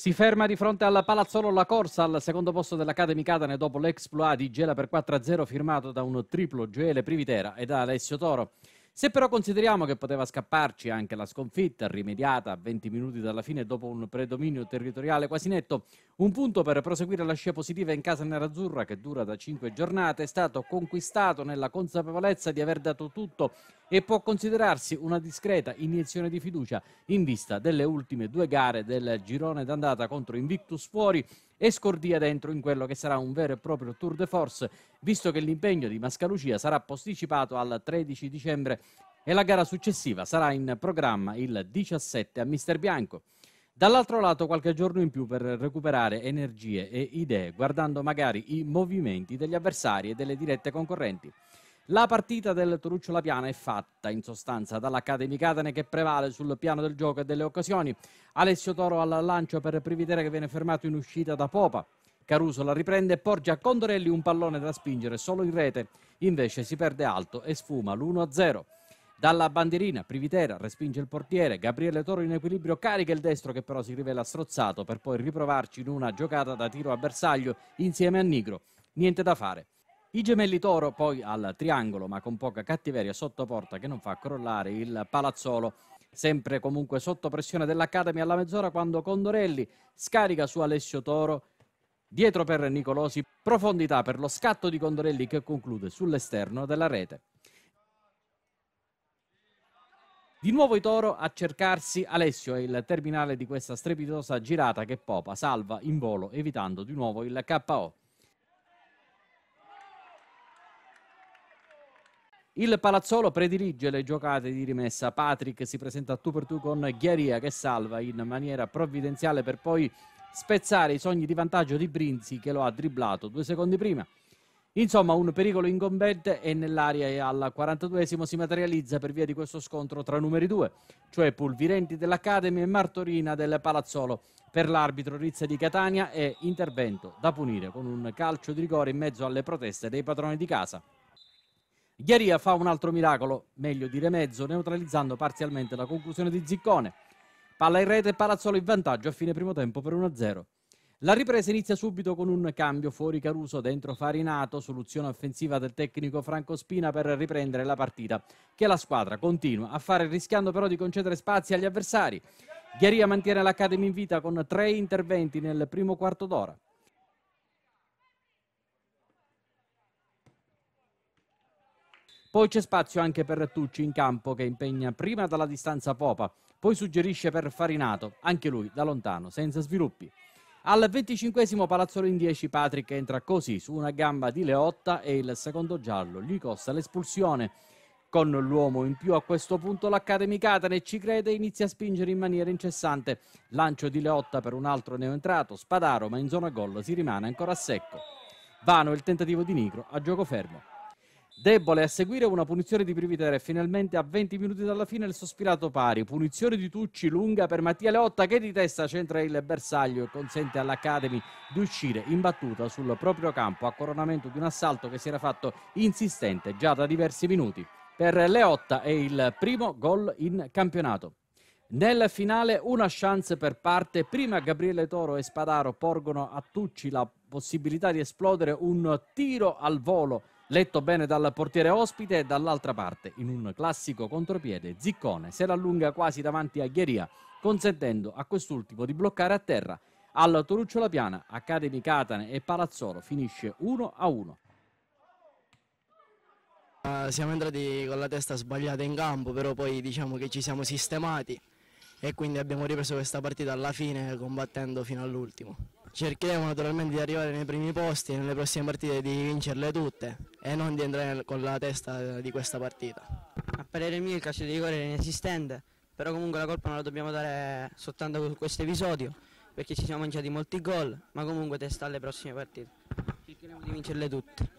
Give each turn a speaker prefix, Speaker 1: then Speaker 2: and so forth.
Speaker 1: Si ferma di fronte alla Palazzolo la corsa al secondo posto dell'Academy Catane dopo l'exploit di Gela per 4-0 firmato da un triplo Gioele Privitera e da Alessio Toro. Se però consideriamo che poteva scapparci anche la sconfitta, rimediata a 20 minuti dalla fine dopo un predominio territoriale quasi netto, un punto per proseguire la scia positiva in casa nerazzurra che dura da 5 giornate è stato conquistato nella consapevolezza di aver dato tutto e può considerarsi una discreta iniezione di fiducia in vista delle ultime due gare del girone d'andata contro Invictus fuori e Scordia dentro in quello che sarà un vero e proprio tour de force, visto che l'impegno di Mascalucia sarà posticipato al 13 dicembre e la gara successiva sarà in programma il 17 a Mister Bianco. Dall'altro lato qualche giorno in più per recuperare energie e idee, guardando magari i movimenti degli avversari e delle dirette concorrenti. La partita del Toruccio La Piana è fatta in sostanza dall'Academy Catane che prevale sul piano del gioco e delle occasioni. Alessio Toro al lancio per Privitera che viene fermato in uscita da Popa. Caruso la riprende e porge a Condorelli un pallone da spingere solo in rete. Invece si perde alto e sfuma l'1-0. Dalla bandierina Privitera respinge il portiere, Gabriele Toro in equilibrio carica il destro che però si rivela strozzato per poi riprovarci in una giocata da tiro a bersaglio insieme a Nigro. Niente da fare. I gemelli Toro poi al triangolo, ma con poca cattiveria sotto porta che non fa crollare il palazzolo. Sempre comunque sotto pressione dell'Academy alla mezz'ora quando Condorelli scarica su Alessio Toro, dietro per Nicolosi, profondità per lo scatto di Condorelli che conclude sull'esterno della rete. Di nuovo i Toro a cercarsi Alessio è il terminale di questa strepitosa girata che Popa salva in volo evitando di nuovo il KO. Il Palazzolo predilige le giocate di rimessa. Patrick si presenta a tu per tu con Ghiaria che salva in maniera provvidenziale per poi spezzare i sogni di vantaggio di Brinzi che lo ha dribblato due secondi prima. Insomma, un pericolo incombente è nell'aria e al 42esimo si materializza per via di questo scontro tra numeri due, cioè Pulvirenti dell'Academy e Martorina del Palazzolo. Per l'arbitro Rizza di Catania è intervento da punire con un calcio di rigore in mezzo alle proteste dei padroni di casa. Ghiaria fa un altro miracolo, meglio dire mezzo, neutralizzando parzialmente la conclusione di Ziccone. Palla in rete e Palazzolo in vantaggio a fine primo tempo per 1-0. La ripresa inizia subito con un cambio fuori Caruso, dentro Farinato, soluzione offensiva del tecnico Franco Spina per riprendere la partita, che la squadra continua a fare rischiando però di concedere spazi agli avversari. Ghiaria mantiene l'Academy in vita con tre interventi nel primo quarto d'ora. Poi c'è spazio anche per Tucci in campo che impegna prima dalla distanza Popa, poi suggerisce per Farinato, anche lui da lontano, senza sviluppi. Al 25 Palazzolo in 10 Patrick entra così su una gamba di Leotta e il secondo giallo gli costa l'espulsione. Con l'uomo in più a questo punto l'Academy Catane ci crede e inizia a spingere in maniera incessante. Lancio di Leotta per un altro neoentrato, Spadaro ma in zona gol si rimane ancora a secco. Vano il tentativo di Nigro a gioco fermo. Debole a seguire una punizione di Privitere, finalmente a 20 minuti dalla fine il sospirato pari. Punizione di Tucci lunga per Mattia Leotta che di testa centra il bersaglio e consente all'Academy di uscire in battuta sul proprio campo a coronamento di un assalto che si era fatto insistente già da diversi minuti. Per Leotta è il primo gol in campionato. Nel finale una chance per parte, prima Gabriele Toro e Spadaro porgono a Tucci la possibilità di esplodere un tiro al volo letto bene dal portiere ospite e dall'altra parte, in un classico contropiede, Ziccone se l'allunga quasi davanti a Ghieria, consentendo a quest'ultimo di bloccare a terra. Al Toruccio La Piana, Academy Catane e Palazzolo finisce 1 a 1. Ah, siamo entrati con la testa sbagliata in campo, però poi diciamo che ci siamo sistemati e quindi abbiamo ripreso questa partita alla fine combattendo fino all'ultimo. Cercheremo naturalmente di arrivare nei primi posti e nelle prossime partite di vincerle tutte, e non di entrare con la testa eh, di questa partita. A parere mio il calcio di rigore è inesistente, però comunque la colpa non la dobbiamo dare soltanto con questo episodio, perché ci siamo mangiati molti gol, ma comunque testa alle prossime partite. Cercheremo di vincerle tutte.